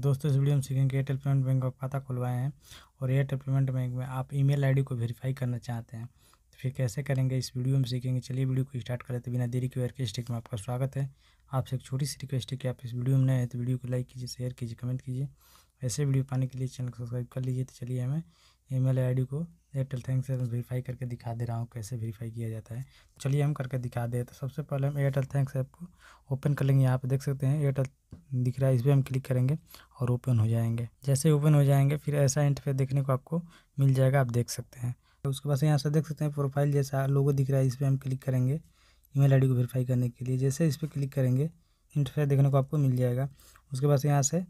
दोस्तों इस वीडियो में सीखेंगे एयरटेल पेमेंट बैंक का खाता खुलवाए हैं और एयरटेल पेमेंट बैंक में आप ईमेल आईडी को वेरीफाई करना चाहते हैं तो फिर कैसे करेंगे इस वीडियो में सीखेंगे चलिए वीडियो को स्टार्ट कर लेते बिना देरी के वेयर स्टेक में आपका स्वागत है आपसे एक छोटी सी रिक्वेस्ट है कि आप इस वीडियो में नए हैं तो वीडियो को लाइक कीजिए शेयर कीजिए कमेंट कीजिए ऐसे वीडियो पाने के लिए चैनल को सब्सक्राइब कर लीजिए तो चलिए हमें ई मेल आई डी को एयरटेल थैंक्स से वेरीफाई करके दिखा दे रहा हूँ कैसे वेरीफाई किया जाता है चलिए हम करके दिखा दे तो सबसे पहले हम एयरटेल थैंक्स ऐप को ओपन कर लेंगे यहाँ पर देख सकते हैं एयरटेल दिख रहा है इस पर हम क्लिक करेंगे और ओपन हो जाएंगे जैसे ओपन हो जाएंगे फिर ऐसा इंटरफेस देखने को आपको मिल जाएगा आप देख सकते हैं तो उसके पास यहाँ से देख सकते हैं प्रोफाइल जैसा लोगो दिख रहा है इस पर हम क्लिक करेंगे ईमेल आईडी को वेरीफाई करने के लिए जैसे इस पर क्लिक करेंगे इंटरफेस देखने को आपको मिल जाएगा उसके पास यहाँ से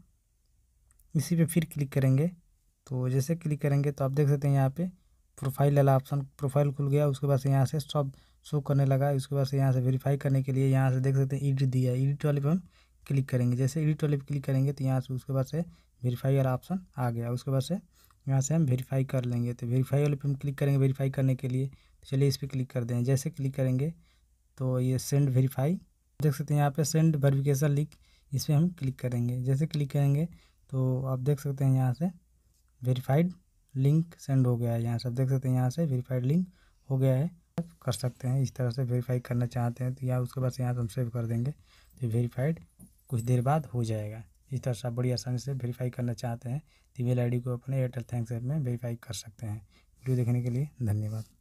इसी पे फिर क्लिक करेंगे तो जैसे क्लिक करेंगे तो आप देख सकते हैं यहाँ पे प्रोफाइल वाला ऑप्शन प्रोफाइल खुल गया उसके बाद यहाँ से सब शो करने लगा उसके बाद यहाँ से वेरीफाई करने के लिए यहाँ से देख सकते हैं ईडिट दिया ईडिट वाले पे हम क्लिक करेंगे जैसे एडिट वाले पे क्लिक करेंगे तो यहाँ से उसके बाद से वेरीफाई वाला ऑप्शन आ गया उसके बाद से यहाँ से हम वेरीफाई कर लेंगे तो वेरीफाई वाले पे हम क्लिक करेंगे वेरीफाई करने के लिए तो चलिए इस पर क्लिक कर दें जैसे क्लिक करेंगे तो ये सेंड वेरीफाई देख सकते हैं यहाँ पर सेंड वेरीफिकेशन लिंक इस पर हम क्लिक करेंगे जैसे क्लिक करेंगे तो आप देख सकते हैं यहाँ से वेरीफाइड लिंक सेंड हो गया है यहाँ से आप देख सकते हैं यहाँ से वेरीफाइड लिंक हो गया है कर सकते हैं इस तरह से वेरीफाई करना चाहते हैं तो यहाँ उसके बाद यहाँ से हम सेव कर देंगे तो वेरीफाइड कुछ देर बाद हो जाएगा इस तरह से आप बड़ी आसानी से वेरीफाई करना चाहते हैं तो मेल आई को अपने एयरटेल थैंक्स ऐप में वेरीफाई कर सकते हैं वीडियो देखने के लिए धन्यवाद